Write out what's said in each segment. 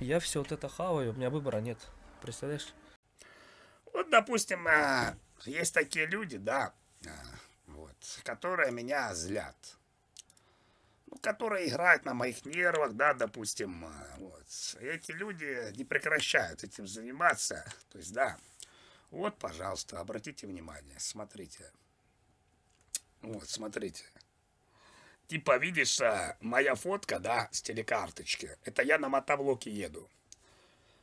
я все вот это хаваю, у меня выбора нет. Представляешь? Вот, допустим, э, есть такие люди, да, э, вот, которые меня злят. Ну, которые играют на моих нервах, да, допустим. Э, вот. Эти люди не прекращают этим заниматься. То есть, да. Вот, пожалуйста, обратите внимание, смотрите. Вот, смотрите. Типа, видишь, а моя фотка, да, с телекарточки. Это я на мотоблоке еду.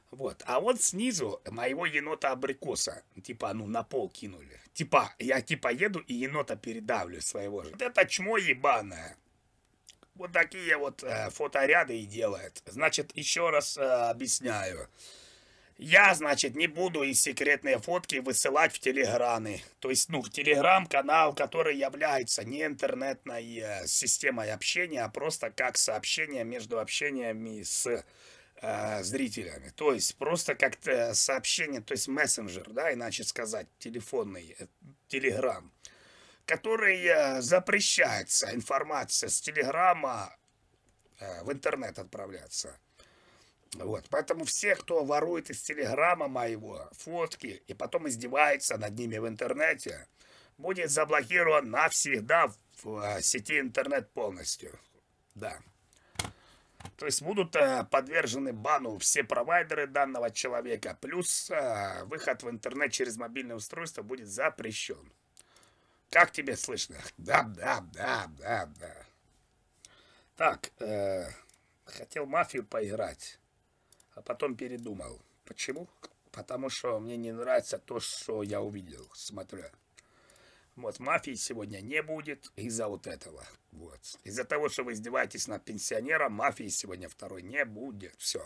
Вот. А вот снизу моего енота-абрикоса, типа, ну, на пол кинули. Типа, я, типа, еду и енота передавлю своего же. Вот это чмо ебаное. Вот такие вот э, фоторяды и делает. Значит, еще раз э, объясняю. Я, значит, не буду и секретные фотки высылать в телеграны. То есть, ну, телеграм-канал, который является не интернетной э, системой общения, а просто как сообщение между общениями с э, зрителями. То есть, просто как -то сообщение, то есть мессенджер, да, иначе сказать, телефонный, э, телеграм, который э, запрещается информация с телеграма э, в интернет отправляться. Вот. Поэтому все, кто ворует из телеграма моего фотки и потом издевается над ними в интернете, будет заблокирован навсегда в а, сети интернет полностью. Да. То есть будут э, подвержены бану все провайдеры данного человека, плюс э, выход в интернет через мобильное устройство будет запрещен. Как тебе слышно? Да, да, да, да, да. Так, э, хотел мафию поиграть а потом передумал. Почему? Потому что мне не нравится то, что я увидел, смотря. Вот мафии сегодня не будет из-за вот этого. Вот. Из-за того, что вы издеваетесь над пенсионером, мафии сегодня второй не будет. Все.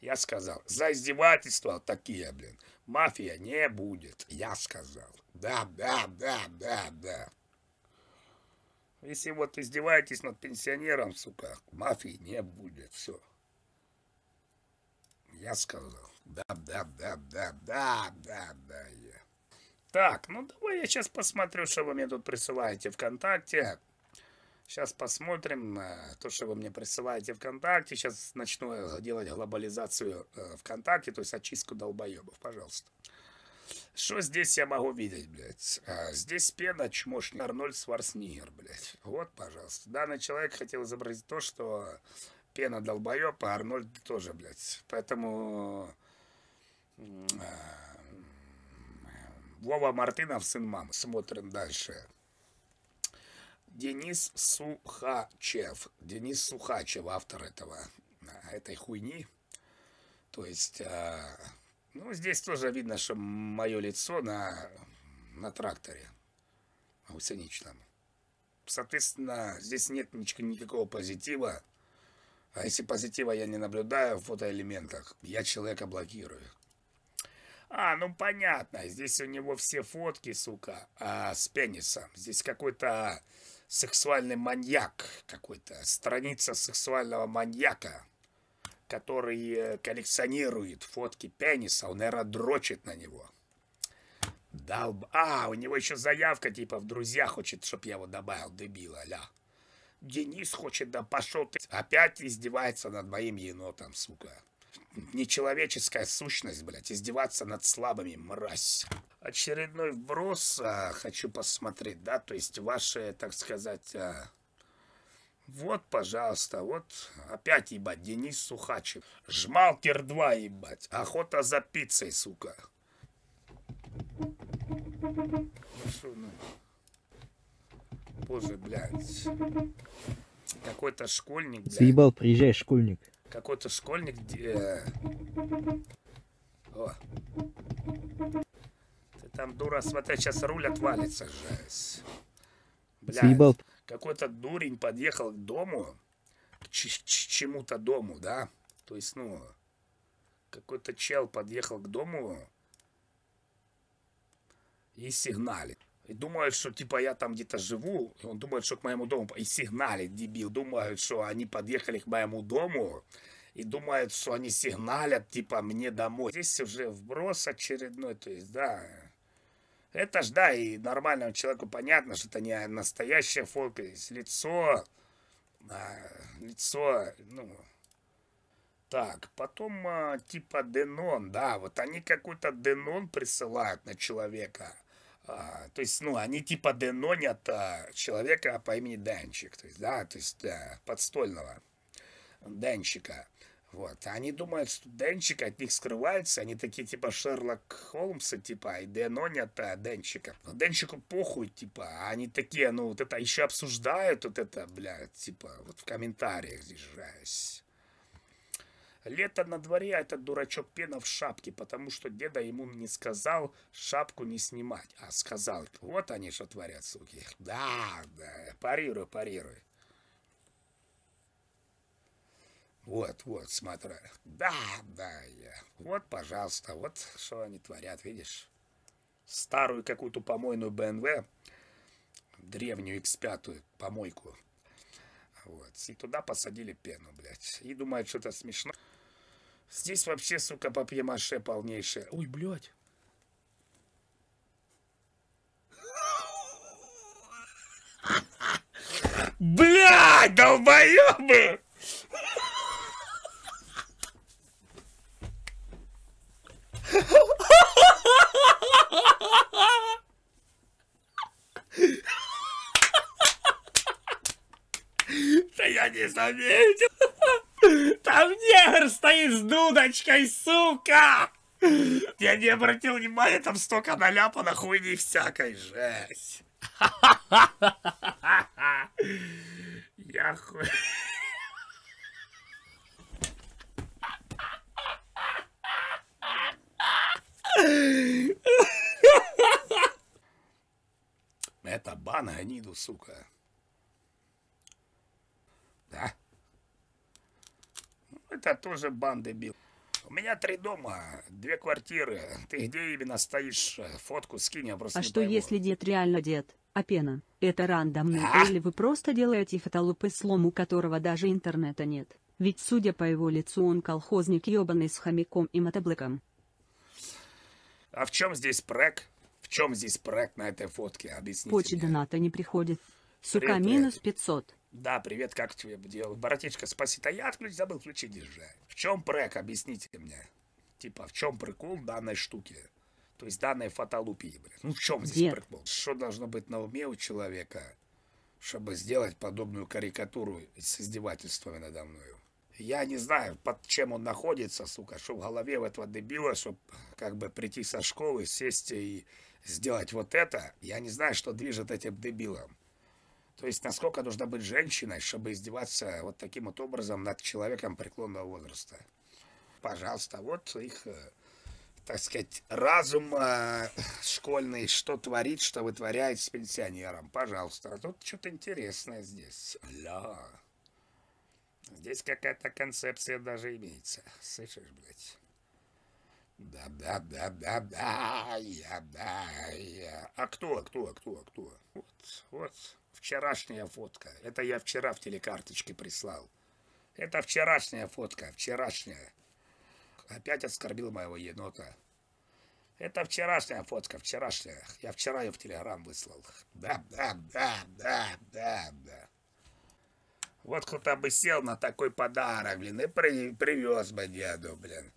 Я сказал, за издевательства такие, блин. Мафия не будет. Я сказал. Да, да, да, да, да. Если вот издеваетесь над пенсионером, сука, мафии не будет. Все. Я сказал. Да, да, да, да, да, да, да, Так, ну давай я сейчас посмотрю, что вы мне тут присылаете ВКонтакте. Сейчас посмотрим э, то, что вы мне присылаете ВКонтакте. Сейчас начну делать глобализацию э, ВКонтакте, то есть очистку долбоебов, пожалуйста. Что здесь я могу видеть, блядь? А, здесь пена, чмошник, Арнольд Сварснигер, блядь. Вот, пожалуйста. Данный человек хотел изобразить то, что Пена долбоеб, а Арнольд тоже, блядь. Поэтому... Э, Вова Мартынов, сын мамы. Смотрим дальше. Денис Сухачев. Денис Сухачев, автор этого, э, этой хуйни. То есть, э, ну, здесь тоже видно, что мое лицо на, на тракторе гусеничном. Соответственно, здесь нет ничего, никакого позитива. А если позитива я не наблюдаю в фотоэлементах, я человека блокирую. А, ну понятно, здесь у него все фотки, сука, а, с пенисом. Здесь какой-то сексуальный маньяк какой-то. Страница сексуального маньяка, который э, коллекционирует фотки пениса. Он, наверное, дрочит на него. Долб... А, у него еще заявка, типа, в друзья хочет, чтобы я его добавил, дебила, ля. Денис хочет, да пошел ты. Опять издевается над моим енотом, сука. Нечеловеческая сущность, блядь, издеваться над слабыми, мразь. Очередной вброс а, хочу посмотреть, да, то есть ваши, так сказать, а... Вот, пожалуйста, вот опять, ебать, Денис Сухачев. Жмалкер 2, ебать. Охота за пиццей, сука. Шо, ну? ну? боже, блядь. Какой-то школьник, блядь. Заебал, приезжай, школьник. Какой-то школьник... где? Э. О. Ты там, дура, смотри, сейчас руль отвалится, жесть. Блядь. Заебал. Какой-то дурень подъехал к дому, к чему-то дому, да? То есть, ну, какой-то чел подъехал к дому и сигналит. И думают, что типа я там где-то живу. И он думает, что к моему дому... И сигналит, дебил. Думают, что они подъехали к моему дому. И думают, что они сигналят, типа, мне домой. Здесь уже вброс очередной, то есть, да. Это ж, да, и нормальному человеку понятно, что это не настоящая фотка. Здесь лицо, а, лицо, ну... Так, потом, а, типа, Денон, да, вот они какой-то Денон присылают на человека. А, то есть, ну, они типа денонят а, человека по имени Данчик, то есть, да, то есть да, э, подстольного Данчика. Вот. Они думают, что Денчик от них скрывается, они такие типа Шерлок Холмса, типа, и Денонят а Денчика. Но Денчику похуй, типа, а они такие, ну, вот это еще обсуждают, вот это, блядь, типа, вот в комментариях здесь жесть. Лето на дворе, а этот дурачок Пена в шапке, потому что деда ему не сказал шапку не снимать, а сказал, вот они что творят, суки. Да, да, парируй, парируй. Вот, вот, смотри. Да, да, я. Вот, пожалуйста, вот что они творят, видишь? Старую какую-то помойную БНВ, древнюю X5 помойку. Вот. И туда посадили пену, блядь. И думают, что это смешно. Здесь вообще, сука, папье-маше полнейшее. Ой, блядь. Блядь, долбоёбы! Да я не заметил. Там негр стоит с дудочкой, сука! Я не обратил внимания, там столько наляпано хуйни всякой, жесть. Я хуй... Это бан гниду, а сука. Это тоже банды бил. У меня три дома, две квартиры. Ты где именно стоишь? Фотку скинь, я просто А что пойму. если дед реально дед? А пена? Это рандомный а? или вы просто делаете фотолупы и слом, у которого даже интернета нет? Ведь, судя по его лицу, он колхозник ебаный с хомяком и мотоблэком. А в чем здесь прэк? В чем здесь прэк на этой фотке? Объясните Почи мне. доната не приходит. Сука минус 500. Да, привет, как тебе дело? Братишка, спаси, а я отключ, забыл включить держать. В чем прыг, объясните мне. Типа, в чем прикол данной штуки? То есть данной фотолупии, блядь. Ну в чем Дед. здесь прикол? Что должно быть на уме у человека, чтобы сделать подобную карикатуру с издевательствами надо мною? Я не знаю, под чем он находится, сука, что в голове у этого дебила, чтобы как бы прийти со школы, сесть и сделать вот это. Я не знаю, что движет этим дебилом. То есть, насколько должна быть женщина, чтобы издеваться вот таким вот образом над человеком преклонного возраста. Пожалуйста, вот их, э, так сказать, разум э, школьный, что творит, что вытворяет с пенсионером. Пожалуйста, а тут что-то интересное здесь. Ля. Здесь какая-то концепция даже имеется. Слышишь, блядь? Да-да-да-да-да, я-да, я. А кто, кто, кто, кто? вот вчерашняя фотка. Это я вчера в телекарточке прислал. Это вчерашняя фотка, вчерашняя. Опять оскорбил моего енота. Это вчерашняя фотка, вчерашняя. Я вчера ее в Телеграм выслал. Да, да, да, да, да, да. Вот кто-то бы сел на такой подарок, блин, и при, привез бы деду, блин.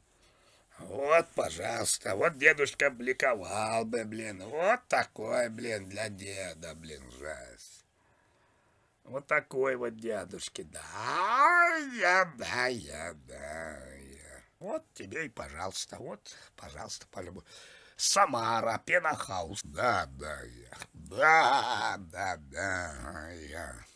Вот, пожалуйста, вот дедушка бликовал бы, блин. Вот такой, блин, для деда, блин, жесть. Вот такой вот дедушки, да, я, да, я, да, я. Вот тебе и пожалуйста, вот, пожалуйста, по Самара, Пенахаус, да, да, я, да, да, да, я.